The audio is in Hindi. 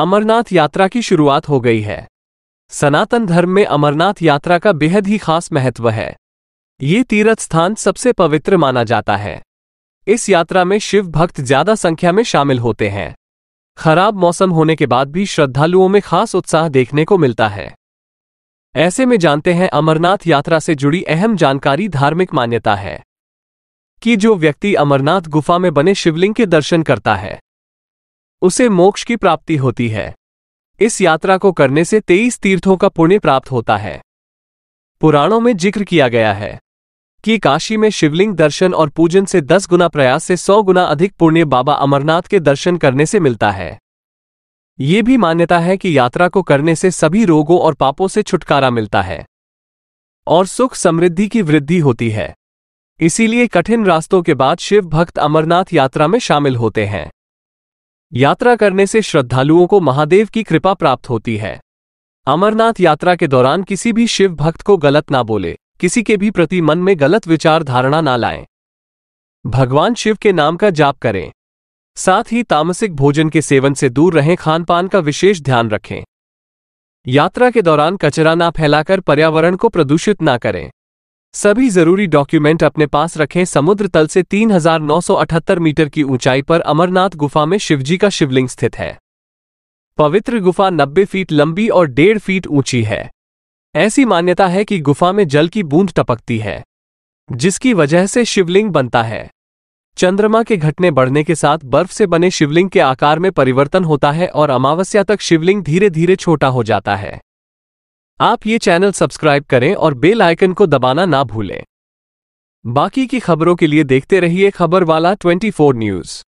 अमरनाथ यात्रा की शुरुआत हो गई है सनातन धर्म में अमरनाथ यात्रा का बेहद ही खास महत्व है ये तीर्थ स्थान सबसे पवित्र माना जाता है इस यात्रा में शिव भक्त ज्यादा संख्या में शामिल होते हैं खराब मौसम होने के बाद भी श्रद्धालुओं में खास उत्साह देखने को मिलता है ऐसे में जानते हैं अमरनाथ यात्रा से जुड़ी अहम जानकारी धार्मिक मान्यता है कि जो व्यक्ति अमरनाथ गुफा में बने शिवलिंग के दर्शन करता है उसे मोक्ष की प्राप्ति होती है इस यात्रा को करने से तेईस तीर्थों का पुण्य प्राप्त होता है पुराणों में जिक्र किया गया है कि काशी में शिवलिंग दर्शन और पूजन से दस गुना प्रयास से सौ गुना अधिक पुण्य बाबा अमरनाथ के दर्शन करने से मिलता है ये भी मान्यता है कि यात्रा को करने से सभी रोगों और पापों से छुटकारा मिलता है और सुख समृद्धि की वृद्धि होती है इसीलिए कठिन रास्तों के बाद शिव भक्त अमरनाथ यात्रा में शामिल होते हैं यात्रा करने से श्रद्धालुओं को महादेव की कृपा प्राप्त होती है अमरनाथ यात्रा के दौरान किसी भी शिव भक्त को गलत ना बोले किसी के भी प्रति मन में गलत विचार धारणा ना लाएं। भगवान शिव के नाम का जाप करें साथ ही तामसिक भोजन के सेवन से दूर रहें खान पान का विशेष ध्यान रखें यात्रा के दौरान कचरा ना फैलाकर पर्यावरण को प्रदूषित ना करें सभी जरूरी डॉक्यूमेंट अपने पास रखें समुद्र तल से 3,978 मीटर की ऊंचाई पर अमरनाथ गुफा में शिवजी का शिवलिंग स्थित है पवित्र गुफा 90 फीट लंबी और डेढ़ फीट ऊंची है ऐसी मान्यता है कि गुफा में जल की बूंद टपकती है जिसकी वजह से शिवलिंग बनता है चंद्रमा के घटने बढ़ने के साथ बर्फ से बने शिवलिंग के आकार में परिवर्तन होता है और अमावस्या तक शिवलिंग धीरे धीरे छोटा हो जाता है आप ये चैनल सब्सक्राइब करें और बेल आइकन को दबाना ना भूलें बाकी की खबरों के लिए देखते रहिए खबर वाला फोर न्यूज़